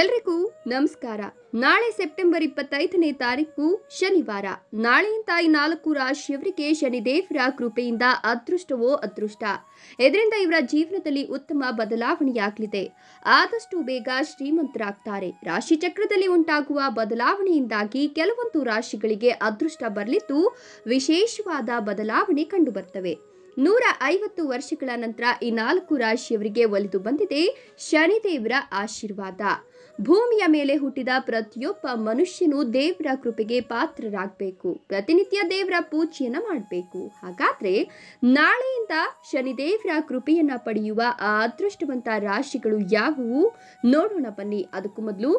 ಎಲ್ರಿಗೂ ನಮಸ್ಕಾರ ನಾಳೆ ಸೆಪ್ಟೆಂಬರ್ ಇಪ್ಪತ್ತೈದನೇ ತಾರೀಕು ಶನಿವಾರ ನಾಳೆಯಿಂದ ಈ ನಾಲ್ಕು ರಾಶಿಯವರಿಗೆ ಶನಿದೇವರ ಕೃಪೆಯಿಂದ ಅದೃಷ್ಟವೋ ಅದೃಷ್ಟ ಇದರಿಂದ ಇವರ ಜೀವನದಲ್ಲಿ ಉತ್ತಮ ಬದಲಾವಣೆಯಾಗಲಿದೆ ಆದಷ್ಟು ಬೇಗ ಶ್ರೀಮಂತರಾಗ್ತಾರೆ ರಾಶಿ ಚಕ್ರದಲ್ಲಿ ಉಂಟಾಗುವ ಬದಲಾವಣೆಯಿಂದಾಗಿ ಕೆಲವೊಂದು ರಾಶಿಗಳಿಗೆ ಅದೃಷ್ಟ ಬರಲಿದ್ದು ವಿಶೇಷವಾದ ಬದಲಾವಣೆ ಕಂಡುಬರ್ತವೆ ನೂರ ಐವತ್ತು ವರ್ಷಗಳ ನಂತರ ಈ ನಾಲ್ಕು ರಾಶಿಯವರಿಗೆ ಒಲಿದು ಬಂದಿದೆ ಶನಿದೇವರ ಆಶೀರ್ವಾದ ಭೂಮಿಯ ಮೇಲೆ ಹುಟ್ಟಿದ ಪ್ರತಿಯೊಬ್ಬ ಮನುಷ್ಯನು ದೇವರ ಕೃಪೆಗೆ ಪಾತ್ರರಾಗಬೇಕು ಪ್ರತಿನಿತ್ಯ ದೇವರ ಪೂಜೆಯನ್ನು ಮಾಡಬೇಕು ಹಾಗಾದರೆ ನಾಳೆಯಿಂದ ಶನಿದೇವರ ಕೃಪೆಯನ್ನು ಪಡೆಯುವ ಆ ಅದೃಷ್ಟವಂತ ರಾಶಿಗಳು ಯಾವುವು ನೋಡೋಣ ಬನ್ನಿ ಅದಕ್ಕೂ ಮೊದಲು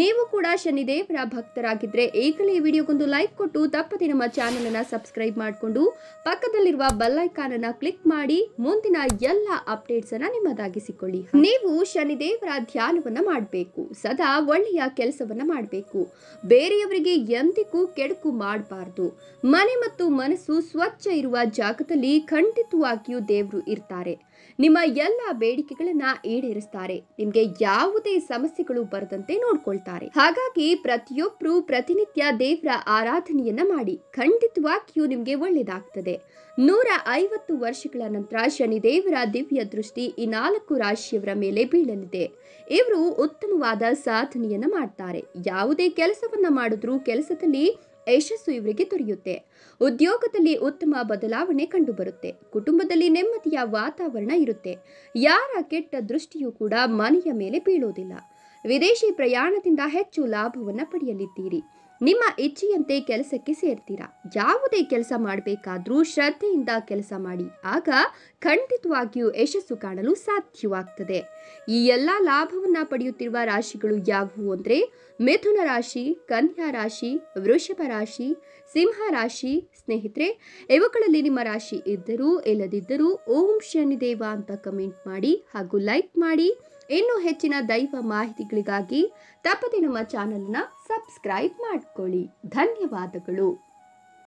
ನೀವು ಕೂಡ ಶನಿದೇವರ ಭಕ್ತರಾಗಿದ್ದರೆ ಈಗಲೇ ವಿಡಿಯೋಗೊಂದು ಲೈಕ್ ಕೊಟ್ಟು ತಪ್ಪದೆ ನಮ್ಮ ಚಾನಲನ್ನು ಸಬ್ಸ್ಕ್ರೈಬ್ ಮಾಡಿಕೊಂಡು ಪಕ್ಕದಲ್ಲಿರುವ ಬೆಲ್ಲೈಕಾನ್ ಅನ್ನು ಕ್ಲಿಕ್ ಮಾಡಿ ಮುಂದಿನ ಎಲ್ಲ ಅಪ್ಡೇಟ್ಸನ್ನು ನಿಮ್ಮದಾಗಿಸಿಕೊಳ್ಳಿ ನೀವು ಶನಿದೇವರ ಧ್ಯಾನವನ್ನು ಮಾಡಬೇಕು ಸದಾ ಒಳ್ಳೆಯ ಕೆಲಸವನ್ನು ಮಾಡಬೇಕು ಬೇರೆಯವರಿಗೆ ಎಂದಿಗೂ ಕೆಡುಕು ಮಾಡಬಾರ್ದು ಮನೆ ಮತ್ತು ಮನಸ್ಸು ಸ್ವಚ್ಛ ಇರುವ ಜಾಗದಲ್ಲಿ ಖಂಡಿತವಾಗಿಯೂ ದೇವರು ಇರ್ತಾರೆ ನಿಮ್ಮ ಎಲ್ಲ ಬೇಡಿಕೆಗಳನ್ನ ಈಡೇರಿಸ್ತಾರೆ ನಿಮಗೆ ಯಾವುದೇ ಸಮಸ್ಯೆಗಳು ಬರದಂತೆ ನೋಡ್ಕೊಳ್ತಾರೆ ಹಾಗಾಗಿ ಪ್ರತಿಯೊಬ್ರು ಪ್ರತಿನಿತ್ಯ ದೇವರ ಆರಾಧನೆಯನ್ನ ಮಾಡಿ ಖಂಡಿತವಾಗಿಯೂ ನಿಮಗೆ ಒಳ್ಳೆಯದಾಗ್ತದೆ ನೂರ ಐವತ್ತು ವರ್ಷಗಳ ನಂತರ ಶನಿದೇವರ ದಿವ್ಯ ದೃಷ್ಟಿ ಈ ನಾಲ್ಕು ರಾಶಿಯವರ ಮೇಲೆ ಬೀಳಲಿದೆ ಇವರು ಉತ್ತಮವಾದ ಸಾಧನೆಯನ್ನ ಮಾಡ್ತಾರೆ ಯಾವುದೇ ಕೆಲಸವನ್ನ ಮಾಡಿದ್ರೂ ಕೆಲಸದಲ್ಲಿ ಯಶಸ್ಸು ಇವರಿಗೆ ದೊರೆಯುತ್ತೆ ಉದ್ಯೋಗದಲ್ಲಿ ಉತ್ತಮ ಬದಲಾವಣೆ ಕಂಡುಬರುತ್ತೆ ಕುಟುಂಬದಲ್ಲಿ ನೆಮ್ಮದಿಯ ವಾತಾವರಣ ಇರುತ್ತೆ ಯಾರ ಕೆಟ್ಟ ದೃಷ್ಟಿಯೂ ಕೂಡ ಮನೆಯ ಮೇಲೆ ಬೀಳೋದಿಲ್ಲ ವಿದೇಶಿ ಪ್ರಯಾಣದಿಂದ ಹೆಚ್ಚು ಲಾಭವನ್ನು ಪಡೆಯಲಿದ್ದೀರಿ ನಿಮ್ಮ ಇಚ್ಛೆಯಂತೆ ಕೆಲಸಕ್ಕೆ ಸೇರ್ತೀರಾ ಯಾವುದೇ ಕೆಲಸ ಮಾಡಬೇಕಾದ್ರೂ ಶ್ರದ್ಧೆಯಿಂದ ಕೆಲಸ ಮಾಡಿ ಆಗ ಖಂಡಿತವಾಗಿಯೂ ಯಶಸ್ಸು ಕಾಣಲು ಸಾಧ್ಯವಾಗ್ತದೆ ಈ ಎಲ್ಲ ಲಾಭವನ್ನು ಪಡೆಯುತ್ತಿರುವ ರಾಶಿಗಳು ಯಾವುವು ಅಂದರೆ ಮಿಥುನ ರಾಶಿ ಕನ್ಯಾ ರಾಶಿ ವೃಷಭ ರಾಶಿ ಸಿಂಹ ರಾಶಿ ಸ್ನೇಹಿತರೆ ಇವುಗಳಲ್ಲಿ ನಿಮ್ಮ ರಾಶಿ ಇದ್ದರೂ ಇಲ್ಲದಿದ್ದರೂ ಓಂ ಶನಿದೇವ ಅಂತ ಕಮೆಂಟ್ ಮಾಡಿ ಹಾಗೂ ಲೈಕ್ ಮಾಡಿ ಇನ್ನೂ ಹೆಚ್ಚಿನ ದೈವ ಮಾಹಿತಿಗಳಿಗಾಗಿ ತಪ್ಪದೆ ನಮ್ಮ ಚಾನೆಲ್ನ ಸಬ್ಸ್ಕ್ರೈಬ್ ಮಾಡ್ಕೊಳ್ಳಿ ಧನ್ಯವಾದಗಳು